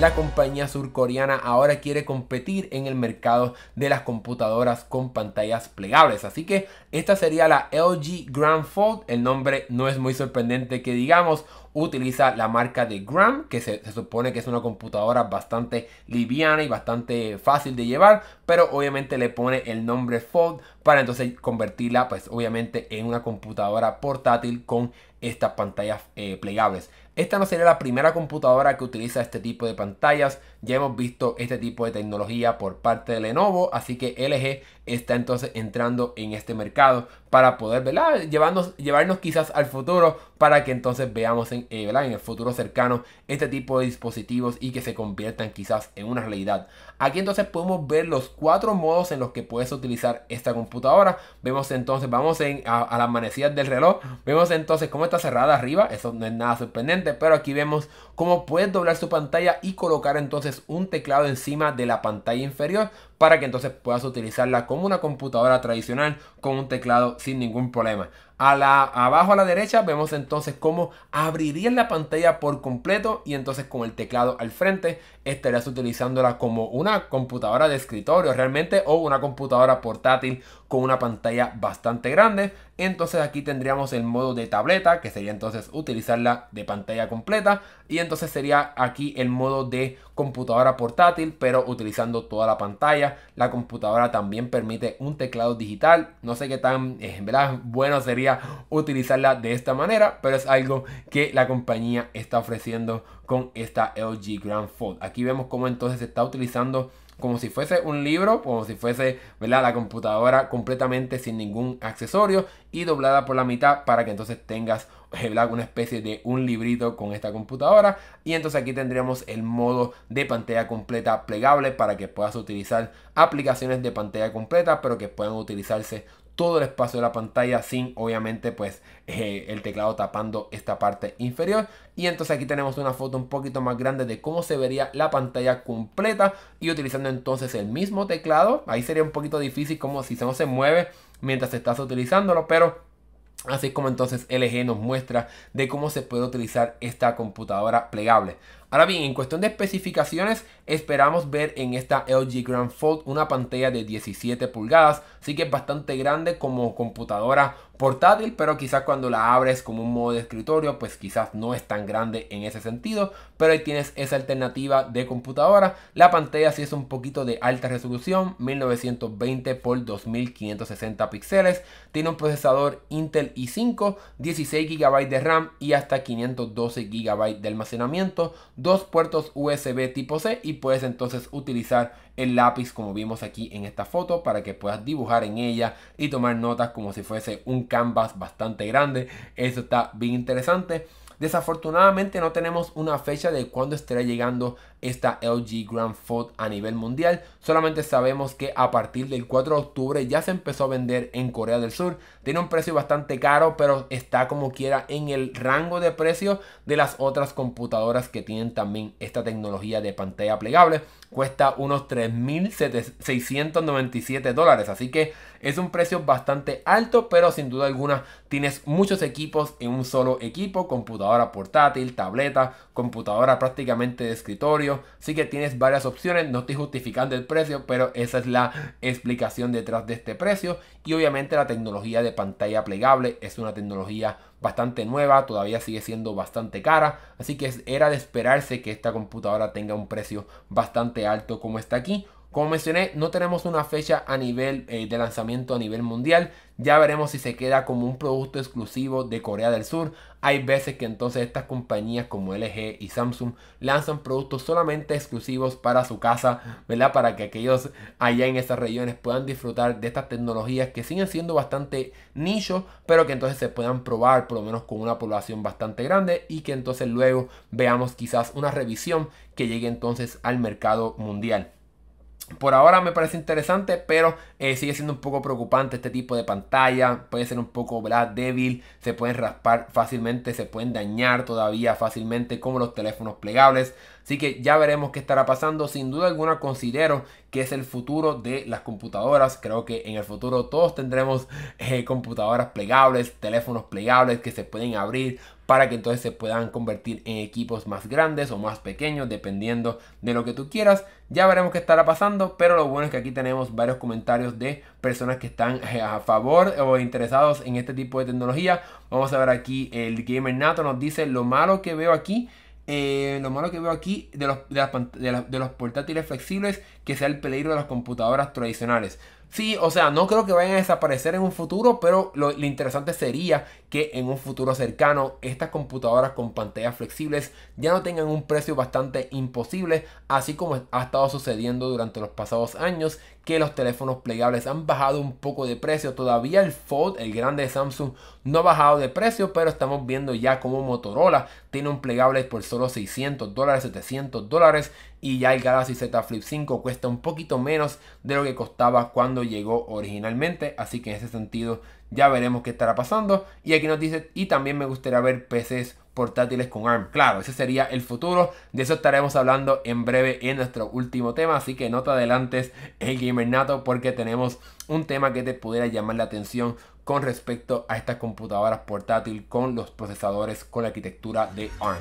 la compañía surcoreana ahora quiere competir en el mercado de las computadoras con pantallas plegables. Así que esta sería la LG Gram Fold. El nombre no es muy sorprendente que digamos. Utiliza la marca de Gram, que se, supone que es una computadora bastante liviana y bastante fácil de llevar, pero obviamente le pone el nombre Fold para entonces convertirla, pues obviamente, en una computadora portátil con estas pantallas eh, plegables. Esta no sería la primera computadora que utiliza este tipo de pantallas, ya hemos visto este tipo de tecnología por parte de Lenovo, así que LG está entonces entrando en este mercado para poder Llevarnos, quizás al futuro para que entonces veamos en, eh, en el futuro cercano este tipo de dispositivos y que se conviertan quizás en una realidad. Aquí entonces podemos ver los cuatro modos en los que puedes utilizar esta computadora. Vemos entonces, vamos en, a, a, las manecillas del reloj, vemos entonces cómo está cerrada arriba, eso no es nada sorprendente, pero aquí vemos cómo puedes doblar su pantalla y colocar entonces un teclado encima de la pantalla inferior para que entonces puedas utilizarla como una computadora tradicional con un teclado sin ningún problema. A la, abajo a la derecha vemos entonces cómo abriría la pantalla por completo y entonces con el teclado al frente estarías utilizándola como una computadora de escritorio realmente o una computadora portátil con una pantalla bastante grande. Entonces aquí tendríamos el modo de tableta, que sería entonces utilizarla de pantalla completa. Y entonces sería aquí el modo de computadora portátil, pero utilizando toda la pantalla. La computadora también permite un teclado digital. No sé qué tan eh, ¿verdad? bueno sería utilizarla de esta manera, pero es algo que la compañía está ofreciendo con esta LG Grand Fold. Aquí vemos cómo entonces se está utilizando como si fuese un libro, como si fuese la computadora completamente sin ningún accesorio y doblada por la mitad para que entonces tengas eh, una especie de un librito con esta computadora. Y entonces aquí tendríamos el modo de pantalla completa plegable para que puedas utilizar aplicaciones de pantalla completa, pero que puedan utilizarse todo el espacio de la pantalla sin obviamente pues eh, el teclado tapando esta parte inferior y entonces aquí tenemos una foto un poquito más grande de cómo se vería la pantalla completa y utilizando entonces el mismo teclado ahí sería un poquito difícil como si no se mueve mientras estás utilizándolo pero Así como entonces LG nos muestra de cómo se puede utilizar esta computadora plegable. Ahora bien, en cuestión de especificaciones, esperamos ver en esta LG Grand Fold una pantalla de 17 pulgadas, así que es bastante grande como computadora portátil, pero quizás cuando la abres como un modo de escritorio, pues quizás no es tan grande en ese sentido, pero ahí tienes esa alternativa de computadora. La pantalla sí es un poquito de alta resolución, 1920 x 2560 píxeles, tiene un procesador Intel i5, 16 GB de RAM y hasta 512 GB de almacenamiento, dos puertos USB tipo C y puedes entonces utilizar el lápiz como vimos aquí en esta foto para que puedas dibujar en ella y tomar notas como si fuese un canvas bastante grande. Eso está bien interesante. Desafortunadamente no tenemos una fecha de cuándo estará llegando esta LG Grand Fold a nivel mundial. Solamente sabemos que a partir del 4 de octubre ya se empezó a vender en Corea del Sur. Tiene un precio bastante caro, pero está como quiera en el rango de precio de las otras computadoras que tienen también esta tecnología de pantalla plegable. Cuesta unos 3.697 dólares, así que es un precio bastante alto, pero sin duda alguna tienes muchos equipos en un solo equipo, computadora portátil, tableta, computadora prácticamente de escritorio, Sí que tienes varias opciones, no estoy justificando el precio, pero esa es la explicación detrás de este precio. Y obviamente la tecnología de pantalla plegable es una tecnología bastante nueva, todavía sigue siendo bastante cara, así que era de esperarse que esta computadora tenga un precio bastante alto como está aquí. Como mencioné, no tenemos una fecha a nivel eh, de lanzamiento a nivel mundial. Ya veremos si se queda como un producto exclusivo de Corea del Sur. Hay veces que entonces estas compañías como LG y Samsung lanzan productos solamente exclusivos para su casa, ¿verdad? Para que aquellos allá en esas regiones puedan disfrutar de estas tecnologías que siguen siendo bastante nicho, pero que entonces se puedan probar por lo menos con una población bastante grande y que entonces luego veamos quizás una revisión que llegue entonces al mercado mundial. Por ahora me parece interesante, pero eh, sigue siendo un poco preocupante este tipo de pantalla. Puede ser un poco ¿verdad? débil, se pueden raspar fácilmente, se pueden dañar todavía fácilmente como los teléfonos plegables. Así que ya veremos qué estará pasando. Sin duda alguna considero que es el futuro de las computadoras. Creo que en el futuro todos tendremos eh, computadoras plegables, teléfonos plegables que se pueden abrir, para que entonces se puedan convertir en equipos más grandes o más pequeños, dependiendo de lo que tú quieras. Ya veremos qué estará pasando, pero lo bueno es que aquí tenemos varios comentarios de personas que están eh, a favor o interesados en este tipo de tecnología. Vamos a ver aquí el Gamer Nato nos dice lo malo que veo aquí. Eh, lo malo que veo aquí de los, de, de los portátiles flexibles que sea el peligro de las computadoras tradicionales. Sí, o sea, no creo que vayan a desaparecer en un futuro, pero lo, interesante sería que en un futuro cercano estas computadoras con pantallas flexibles ya no tengan un precio bastante imposible, así como ha estado sucediendo durante los pasados años, que los teléfonos plegables han bajado un poco de precio. Todavía el Fold, el grande de Samsung, no ha bajado de precio, pero estamos viendo ya como Motorola tiene un plegable por solo 600 dólares, 700 dólares, y ya el Galaxy Z Flip 5 cuesta un poquito menos de lo que costaba cuando llegó originalmente. Así que en ese sentido ya veremos qué estará pasando. Y aquí nos dice, y también me gustaría ver PCs portátiles con ARM. Claro, ese sería el futuro. De eso estaremos hablando en breve en nuestro último tema. Así que no te adelantes el gamer nato porque tenemos un tema que te pudiera llamar la atención con respecto a estas computadoras portátiles con los procesadores con la arquitectura de ARM.